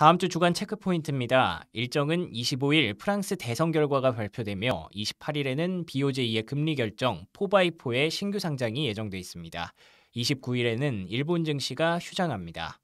다음 주 주간 체크포인트입니다. 일정은 25일 프랑스 대선 결과가 발표되며 28일에는 BOJ의 금리 결정, 4x4의 신규 상장이 예정돼 있습니다. 29일에는 일본 증시가 휴장합니다.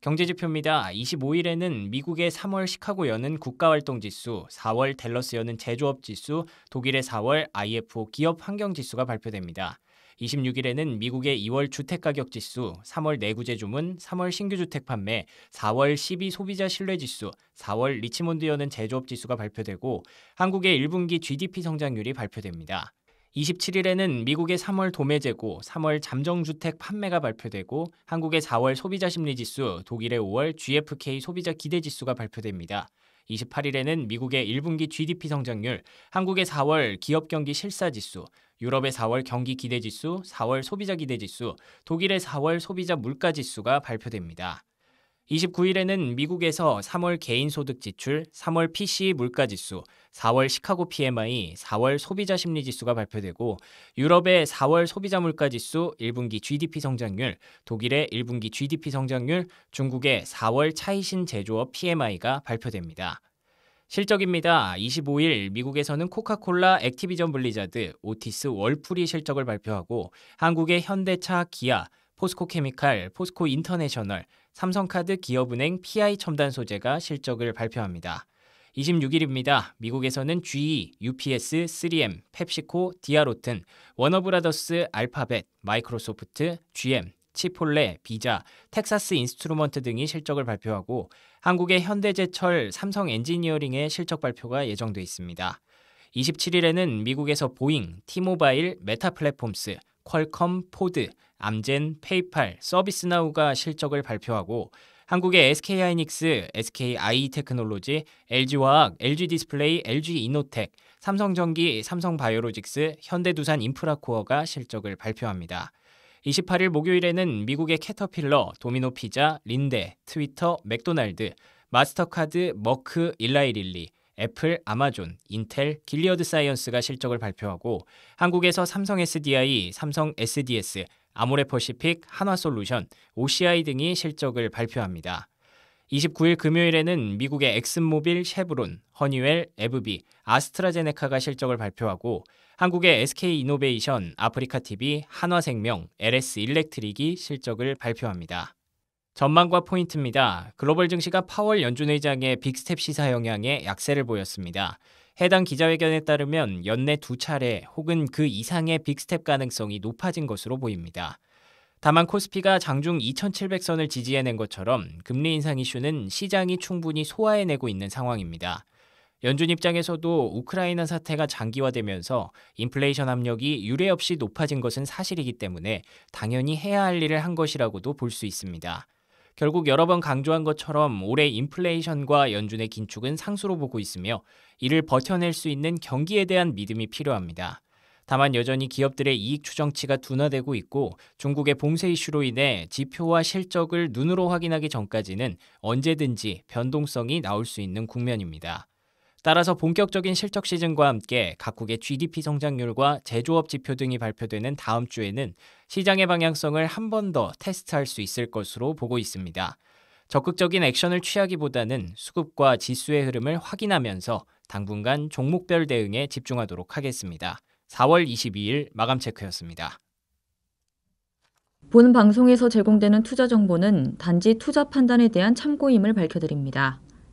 경제지표입니다. 25일에는 미국의 3월 시카고 여는 국가활동지수, 4월 델러스 여는 제조업지수, 독일의 4월 IFO 기업환경지수가 발표됩니다. 26일에는 미국의 2월 주택가격지수, 3월 내구재주문 3월 신규주택 판매, 4월 12 소비자 신뢰지수, 4월 리치몬드 여는 제조업지수가 발표되고 한국의 1분기 GDP 성장률이 발표됩니다. 27일에는 미국의 3월 도매 재고, 3월 잠정 주택 판매가 발표되고 한국의 4월 소비자 심리 지수, 독일의 5월 GFK 소비자 기대 지수가 발표됩니다. 28일에는 미국의 1분기 GDP 성장률, 한국의 4월 기업 경기 실사 지수, 유럽의 4월 경기 기대 지수, 4월 소비자 기대 지수, 독일의 4월 소비자 물가 지수가 발표됩니다. 29일에는 미국에서 3월 개인소득 지출, 3월 p c 물가지수, 4월 시카고 PMI, 4월 소비자 심리 지수가 발표되고 유럽의 4월 소비자 물가 지수, 1분기 GDP 성장률, 독일의 1분기 GDP 성장률, 중국의 4월 차이신 제조업 PMI가 발표됩니다. 실적입니다. 25일 미국에서는 코카콜라, 액티비전 블리자드, 오티스 월풀이 실적을 발표하고 한국의 현대차, 기아, 포스코 케미칼, 포스코 인터내셔널, 삼성카드 기업은행 PI 첨단 소재가 실적을 발표합니다. 26일입니다. 미국에서는 GE, UPS, 3M, 펩시코, 디아로튼, 워너브라더스, 알파벳, 마이크로소프트, GM, 치폴레, 비자, 텍사스 인스트루먼트 등이 실적을 발표하고 한국의 현대제철, 삼성 엔지니어링의 실적 발표가 예정돼 있습니다. 27일에는 미국에서 보잉, 티모바일, 메타 플랫폼스, 퀄컴, 포드, 암젠, 페이팔, 서비스나우가 실적을 발표하고 한국의 SK 하이닉스, SK i 이 테크놀로지, LG화학, LG 디스플레이, LG 이노텍, 삼성전기, 삼성바이오로직스, 현대두산 인프라코어가 실적을 발표합니다. 28일 목요일에는 미국의 캐터필러, 도미노 피자, 린데, 트위터, 맥도날드, 마스터카드, 머크, 일라이릴리, 애플, 아마존, 인텔, 길리어드 사이언스가 실적을 발표하고 한국에서 삼성 SDI, 삼성 SDS, 아모레퍼시픽, 한화솔루션, OCI 등이 실적을 발표합니다. 29일 금요일에는 미국의 엑슨모빌, 쉐브론, 허니웰, 에브비, 아스트라제네카가 실적을 발표하고 한국의 SK이노베이션, 아프리카TV, 한화생명, LS일렉트릭이 실적을 발표합니다. 전망과 포인트입니다. 글로벌 증시가 파월 연준 의장의 빅스텝 시사 영향에 약세를 보였습니다. 해당 기자회견에 따르면 연내 두 차례 혹은 그 이상의 빅스텝 가능성이 높아진 것으로 보입니다. 다만 코스피가 장중 2700선을 지지해낸 것처럼 금리 인상 이슈는 시장이 충분히 소화해내고 있는 상황입니다. 연준 입장에서도 우크라이나 사태가 장기화되면서 인플레이션 압력이 유례 없이 높아진 것은 사실이기 때문에 당연히 해야 할 일을 한 것이라고도 볼 수 있습니다. 결국 여러 번 강조한 것처럼 올해 인플레이션과 연준의 긴축은 상수로 보고 있으며 이를 버텨낼 수 있는 경기에 대한 믿음이 필요합니다. 다만 여전히 기업들의 이익 추정치가 둔화되고 있고 중국의 봉쇄 이슈로 인해 지표와 실적을 눈으로 확인하기 전까지는 언제든지 변동성이 나올 수 있는 국면입니다. 따라서 본격적인 실적 시즌과 함께 각국의 GDP 성장률과 제조업 지표 등이 발표되는 다음 주에는 시장의 방향성을 한 번 더 테스트할 수 있을 것으로 보고 있습니다. 적극적인 액션을 취하기보다는 수급과 지수의 흐름을 확인하면서 당분간 종목별 대응에 집중하도록 하겠습니다. 4월 22일 마감 체크였습니다. 본 방송에서 제공되는 투자 정보는 단지 투자 판단에 대한 참고임을 밝혀드립니다.